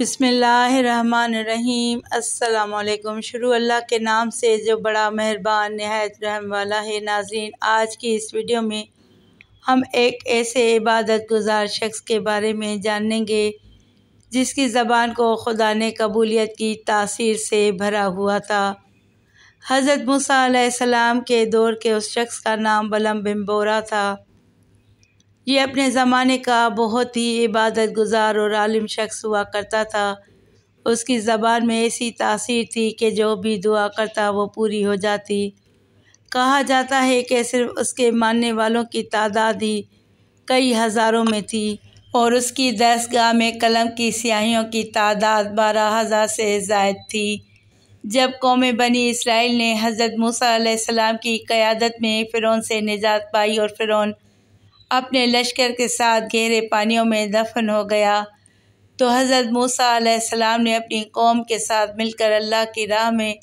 बिसमीम् अल्लाम शुरू अल्लाह के नाम से जो बड़ा मेहरबान नहायत रहम वाला है नाजीन आज की इस वीडियो में हम एक ऐसे इबादत गुजार शख्स के बारे में जानेंगे जिसकी ज़बान को खुदा ने कबूलियत की तासीर से भरा हुआ था हज़रत मूसा के दौर के उस शख्स का नाम बलम बिम्बोरा था ये अपने ज़माने का बहुत ही इबादत गुज़ार और आलिम शख्स हुआ करता था उसकी ज़बान में ऐसी तासीर थी कि जो भी दुआ करता वो पूरी हो जाती कहा जाता है कि सिर्फ उसके मानने वालों की तादाद ही कई हज़ारों में थी और उसकी दसगाह में कलम की स्याहियों की तादाद बारह हज़ार से जायद थी जब कौम बनी इसराइल ने हज़रत मूसा की क़्यादत में फ़िरौन से निजात पाई और फ़िरौन अपने लश्कर के साथ गहरे पानियों में दफन हो गया तो हज़रत मूसा ने अपनी कौम के साथ मिलकर अल्लाह की राह में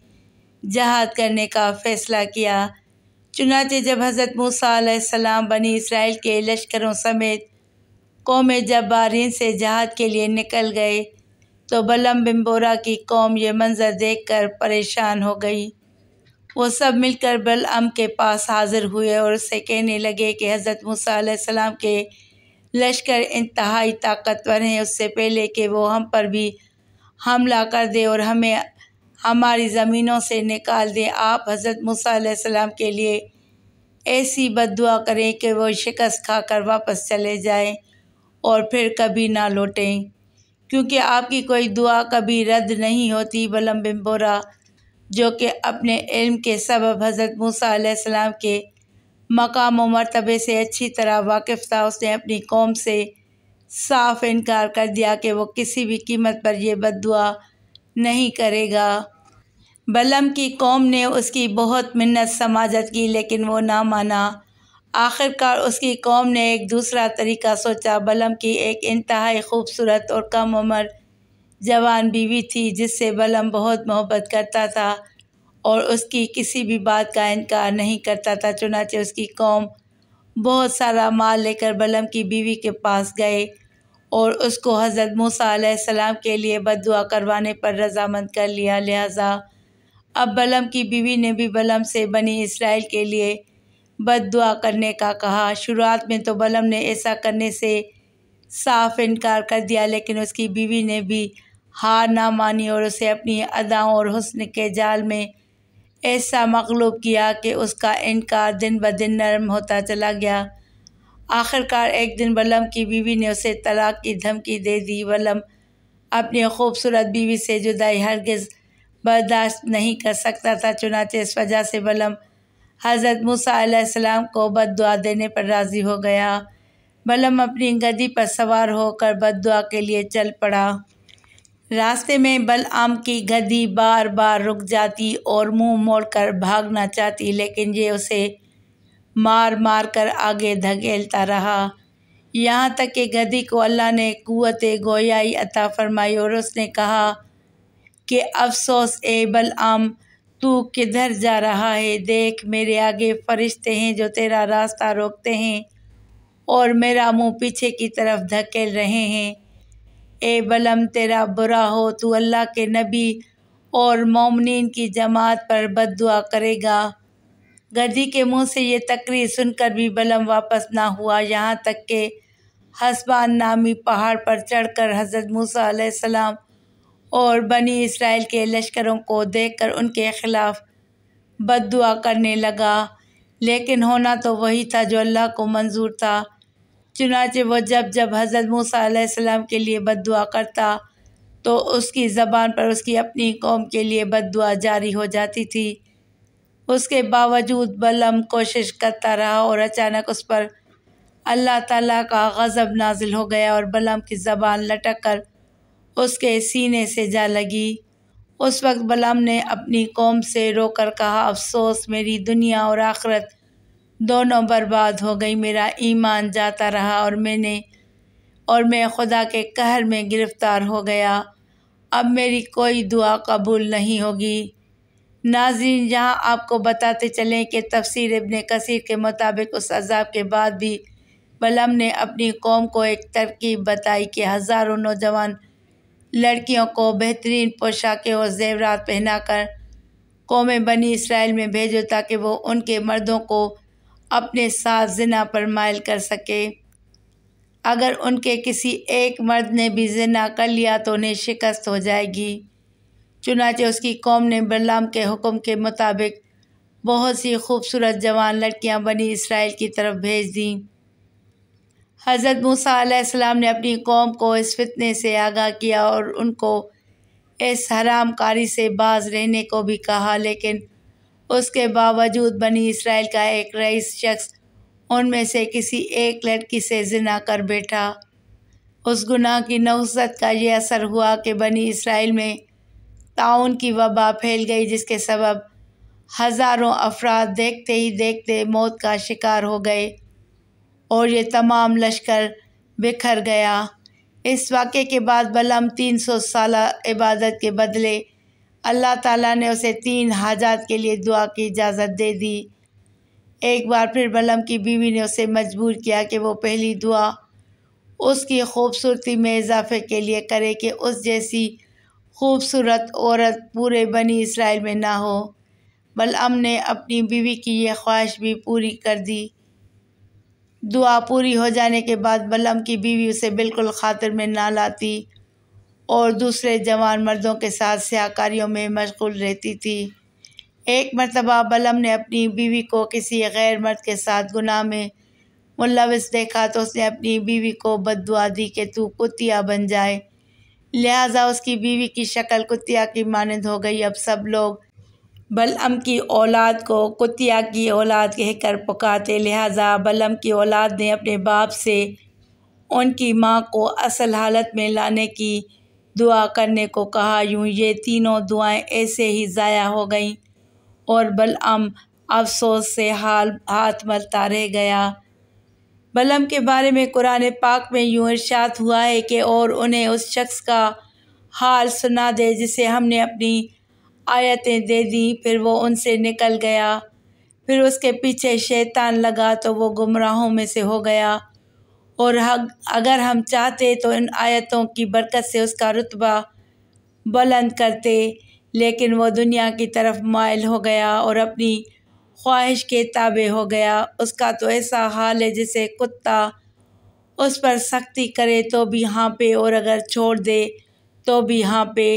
जहाद करने का फ़ैसला किया चुनाचे जब हज़रत मूसा बनी इसराइल के लश्करों समेत कौम जब्बारीन से जहाद के लिए निकल गए तो बलम बिम्बोरा की कौम ये मंज़र देखकर परेशान हो गई वो सब मिलकर बलअम के पास हाज़िर हुए और उससे कहने लगे कि हज़रत मूसा के लश्कर इंतहाई ताकतवर हैं उससे पहले कि वो हम पर भी हमला कर दे और हमें हमारी ज़मीनों से निकाल दें आप हज़रत मूसा के लिए ऐसी दुआ करें कि वो शिकस्त खाकर वापस चले जाएं और फिर कभी ना लौटें क्योंकि आपकी कोई दुआ कभी रद्द नहीं होती बलम बिम्बोरा जो कि अपने इल्म के सबब हज़रत मूसा सलाम के मकाम मरतबे से अच्छी तरह वाकिफ़ था उसने अपनी कौम से साफ इनकार कर दिया कि वो किसी भी कीमत पर यह बदुआ नहीं करेगा बलम की कौम ने उसकी बहुत मिन्नत समाजत की लेकिन वो ना माना आखिरकार उसकी कौम ने एक दूसरा तरीका सोचा बलम की एक इंतहाई खूबसूरत और कम उम्र जवान बीवी थी जिससे बलम बहुत मोहब्बत करता था और उसकी किसी भी बात का इनकार नहीं करता था चुनाचे उसकी कौम बहुत सारा माल लेकर बलम की बीवी के पास गए और उसको हज़रत मूसा के लिए बदुआ करवाने पर रजामंद कर लिया लिहाजा अब बलम की बीवी ने भी बलम से बनी इसराइल के लिए बदुआ करने का कहा शुरुआत में तो बलम ने ऐसा करने से साफ इनकार कर दिया लेकिन उसकी बीवी ने भी हार ना मानी और उसे अपनी अदाओं और हसन के जाल में ऐसा मकलूब किया कि उसका इनकार दिन ब दिन नरम होता चला गया आखिरकार एक दिन वलम की बीवी ने उसे तलाक की धमकी दे दी वलम अपनी खूबसूरत बीवी से जुदाई हरगज़ बर्दाश्त नहीं कर सकता था चुनाचे इस वजह से वलम हज़रत मूसा को बद दुआ देने पर राज़ी हो गया बलम अपनी गदी पर सवार होकर बद दुआ के लिए चल पड़ा रास्ते में बलआम की गद्दी बार बार रुक जाती और मुंह मोड़कर भागना चाहती लेकिन ये उसे मार मार कर आगे धकेलता रहा यहाँ तक कि गदी को अल्लाह ने कुत गोयाई अता फरमाई और उसने कहा कि अफसोस ए बलआम तू किधर जा रहा है देख मेरे आगे फरिश्ते हैं जो तेरा रास्ता रोकते हैं और मेरा मुंह पीछे की तरफ धकेल रहे हैं ए बलम तेरा बुरा हो तू अल्लाह के नबी और मोमिन की जमात पर बद दुआ करेगा गदी के मुंह से ये तकरीर सुनकर भी बलम वापस ना हुआ यहाँ तक के हसबान नामी पहाड़ पर चढ़कर हज़रत मूसा सलाम और बनी इसराइल के लश्करों को देखकर उनके ख़िलाफ़ बद दुआ करने लगा लेकिन होना तो वही था जो अल्लाह को मंजूर था चुनाचे वह जब जब हज़रत मूसा के लिए बद करता तो उसकी ज़बान पर उसकी अपनी कौम के लिए बद जारी हो जाती थी उसके बावजूद बलम कोशिश करता रहा और अचानक उस पर अल्लाह ताला का गज़ब नाजिल हो गया और बलम की ज़बान लटक कर उसके सीने से जा लगी उस वक्त बलम ने अपनी कौम से रोकर कहा अफसोस मेरी दुनिया और आखरत दोनों बर्बाद हो गई मेरा ईमान जाता रहा और मैंने और मैं खुदा के कहर में गिरफ़्तार हो गया अब मेरी कोई दुआ कबूल नहीं होगी नाजरीन यहाँ आपको बताते चलें कि तफसीर इबन कसीर के मुताबिक उस अजाब के बाद भी बलम ने अपनी कौम को एक तरकीब बताई कि हज़ारों नौजवान लड़कियों को बेहतरीन पोशाकें और जेवरात पहनाकर कौम बनी इसराइल में भेजो ताकि वो उनके मर्दों को अपने साथ जना पर मायल कर सके अगर उनके किसी एक मर्द ने भी जना कर लिया तो उन्हें शिकस्त हो जाएगी चुनाचे उसकी कौम ने बल्लाम के हुक्म के मुताबिक बहुत सी खूबसूरत जवान लड़कियां बनी इसराइल की तरफ भेज दीं हज़रत मूसा अलैहिस्सलाम ने अपनी कौम को इस फितने से आगाह किया और उनको इस हराम कारी से बाज रहने को भी कहा लेकिन उसके बावजूद बनी इसराइल का एक रईस शख्स उनमें से किसी एक लड़की से जिना कर बैठा उस गुनाह की नवसत का यह असर हुआ कि बनी इसराइल में ताउन की वबा फैल गई जिसके सबब हज़ारों अफराद देखते ही देखते मौत का शिकार हो गए और ये तमाम लश्कर बिखर गया इस वाक़े के बाद बलम तीन सौ साल इबादत के बदले अल्लाह ताला ने उसे तीन हाजात के लिए दुआ की इजाज़त दे दी एक बार फिर बलम की बीवी ने उसे मजबूर किया कि वो पहली दुआ उसकी खूबसूरती में इजाफे के लिए करे कि उस जैसी खूबसूरत औरत पूरे बनी इसराइल में ना हो बलम ने अपनी बीवी की यह ख्वाहिश भी पूरी कर दी दुआ पूरी हो जाने के बाद बलम की बीवी उसे बिल्कुल खातिर में ना लाती और दूसरे जवान मर्दों के साथ सियाकारियों में मशगूल रहती थी एक मरतबा बलम ने अपनी बीवी को किसी गैर मर्द के साथ गुनाह में मुलविस देखा तो उसने अपनी बीवी को बदुआ दी कि तू कुतिया बन जाए लिहाजा उसकी बीवी की शक्ल कुतिया की मानंद हो गई अब सब लोग बलम की औलाद को कुतिया की औलाद कहकर पुकारते लिहाजा बलम की औलाद ने अपने बाप से उनकी माँ को असल हालत में लाने की दुआ करने को कहा यूं ये तीनों दुआएं ऐसे ही ज़ाया हो गईं और बलअम अफसोस से हाल हाथ मलता रह गया बलम के बारे में कुरान पाक में यूँ इर्शाद हुआ है कि और उन्हें उस शख्स का हाल सुना दे जिसे हमने अपनी आयतें दे दी फिर वो उनसे निकल गया फिर उसके पीछे शैतान लगा तो वो गुमराहों में से हो गया और अगर हम चाहते तो इन आयतों की बरकत से उसका रुतबा बुलंद करते लेकिन वो दुनिया की तरफ मायल हो गया और अपनी ख्वाहिश के ताबे हो गया उसका तो ऐसा हाल है जैसे कुत्ता उस पर सख्ती करे तो भी हाँ पे और अगर छोड़ दे तो भी हाँ पे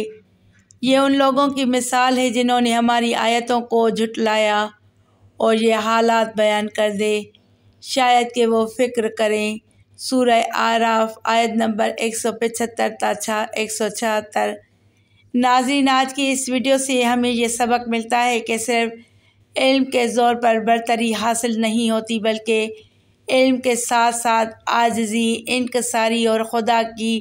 ये उन लोगों की मिसाल है जिन्होंने हमारी आयतों को झुटलाया और ये हालात बयान कर दे शायद कि वो फ़िक्र करें सूर आराफ आयत नंबर एक सौ पचहत्तर ताछा एक सौ छहत्तर नाजरीन आज की इस वीडियो से हमें यह सबक मिलता है कि सिर्फ इल्म के ज़ोर पर बरतरी हासिल नहीं होती बल्कि इल्म के साथ साथ आजजी इनकसारी और ख़ुदा की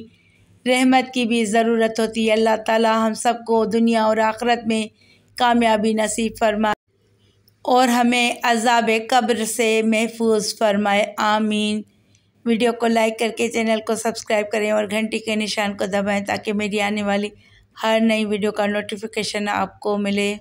रहमत की भी ज़रूरत होती है अल्लाह ताला हम सबको दुनिया और आखरत में कामयाबी नसीब फरमाए और हमें अजाब कब्र से महफूज फरमाए आमीन वीडियो को लाइक करके चैनल को सब्सक्राइब करें और घंटी के निशान को दबाएं ताकि मेरी आने वाली हर नई वीडियो का नोटिफिकेशन आपको मिले